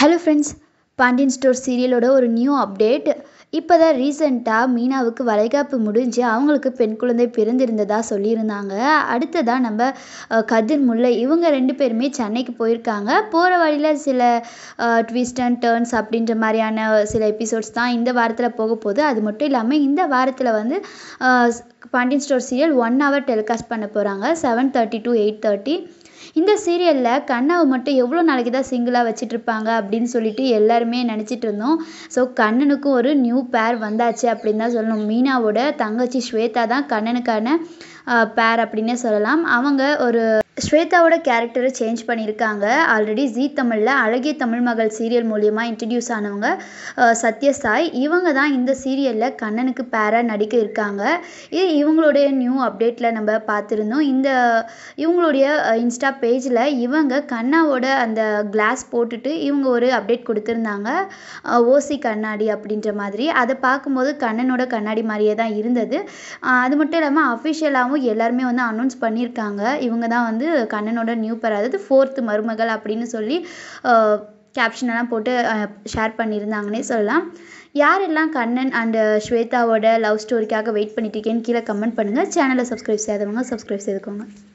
hello friends Pandian store சீரியலோட ஒரு new update இப்போ தான் ரீசெண்டாக மீனாவுக்கு வளைகாப்பு முடிஞ்சு அவங்களுக்கு பெண் குழந்தை பிறந்திருந்ததாக சொல்லியிருந்தாங்க அடுத்ததாக நம்ம கதிர் முல்லை இவங்க ரெண்டு பேருமே சென்னைக்கு போயிருக்காங்க போகிற வழியில் சில ட்விஸ்ட் அண்ட் டேர்ன்ஸ் அப்படின்ற மாதிரியான சில எபிசோட்ஸ் தான் இந்த வாரத்தில் போக போகுது அது மட்டும் இல்லாமல் இந்த வாரத்தில் வந்து Pandian store serial one hour telecast பண்ண போகிறாங்க seven thirty to eight thirty இந்த சீரியலில் கண்ணாவை மட்டும் எவ்வளோ நாளைக்கு தான் சிங்கிளாக வச்சிட்ருப்பாங்க அப்படின்னு சொல்லிட்டு எல்லாருமே நினச்சிட்டு இருந்தோம் ஸோ கண்ணனுக்கும் ஒரு நியூ பேர் வந்தாச்சு அப்படின்னு தான் சொல்லணும் மீனாவோட தங்கச்சி ஸ்வேதா தான் கண்ணனுக்கான பேர் அப்படின்னே சொல்லலாம் அவங்க ஒரு ஸ்வேதாவோட கேரக்டரை சேஞ்ச் பண்ணியிருக்காங்க ஆல்ரெடி ஜி தமிழில் அழகிய தமிழ் மகள் சீரியல் மூலியமாக இன்ட்ரடியூஸ் ஆனவங்க சத்யசாய் இவங்க தான் இந்த சீரியலில் கண்ணனுக்கு பேராக நடிக்க இருக்காங்க இது இவங்களுடைய நியூ அப்டேட்டில் நம்ம பார்த்துருந்தோம் இந்த இவங்களுடைய இன்ஸ்டா பேஜில் இவங்க கண்ணாவோட அந்த கிளாஸ் போட்டுட்டு இவங்க ஒரு அப்டேட் கொடுத்துருந்தாங்க ஓசி கண்ணாடி அப்படின்ற மாதிரி அதை பார்க்கும்போது கண்ணனோட கண்ணாடி மாதிரியே தான் இருந்தது அது மட்டும் இல்லாமல் அஃபிஷியலாகவும் எல்லாருமே வந்து அனௌன்ஸ் பண்ணியிருக்காங்க இவங்க தான் வந்து கண்ணனோட நியூ பேர் அதாவது ஃபோர்த்து மருமகள் அப்படின்னு சொல்லி கேப்ஷனெல்லாம் போட்டு ஷேர் பண்ணியிருந்தாங்கன்னே சொல்லலாம் யாரெல்லாம் கண்ணன் அண்ட் ஸ்வேதாவோட லவ் ஸ்டோரிக்காக வெயிட் பண்ணிட்டு இருக்கேன்னு கீழே கமெண்ட் பண்ணுங்கள் சேனலை சப்ஸ்கிரைப் செய்யாதவங்க சப்ஸ்கிரைப் செய்துக்கோங்க